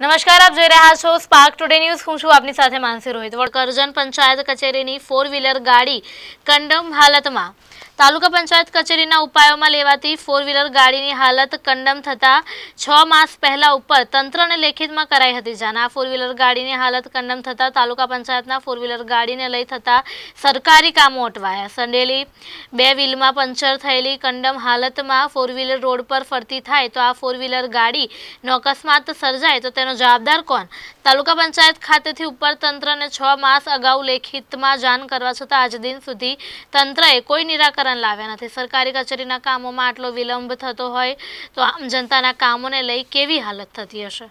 નમસ્કાર આપ જોઈ રહ્યા છો સ્પાર્ક ટુડે ન્યૂઝ હું છું આપની સાથે માનસી રોહિત વડકરજન પંચાયત કચેરીની ફોર વ્હીલર ગાડી કંડમ હાલતમાં તાલુકા પંચાયત કચેરીના ઉપાયોમાં લેવાતી ફોર વ્હીલર ગાડીની હાલત કંડમ થતાં છ માસ પહેલા ઉપર તંત્રને લેખિતમાં કરાઈ હતી જાણ આ ફોર વ્હીલર ગાડીની હાલત કંડમ થતાં તાલુકા પંચાયતના ફોર વ્હીલર ગાડીને લઈ થતાં સરકારી કામો અટવાયા સંડેલી બે વ્હીલમાં પંચર થયેલી કંડમ હાલતમાં ફોર વ્હીલર રોડ પર ફરતી થાય તો આ ફોર વ્હીલર ગાડીનો અકસ્માત સર્જાય તો તેનો જવાબદાર કોણ તાલુકા પંચાયત ખાતેથી ઉપર તંત્રને છ માસ અગાઉ લેખિતમાં જાણ કરવા છતાં આજ દિન સુધી તંત્રએ કોઈ નિરાકરણ ધોરણ લાવ્યા નથી સરકારી કચેરીના કામોમાં આટલો વિલંબ થતો હોય તો આમ જનતાના કામોને લઈ કેવી હાલત થતી હશે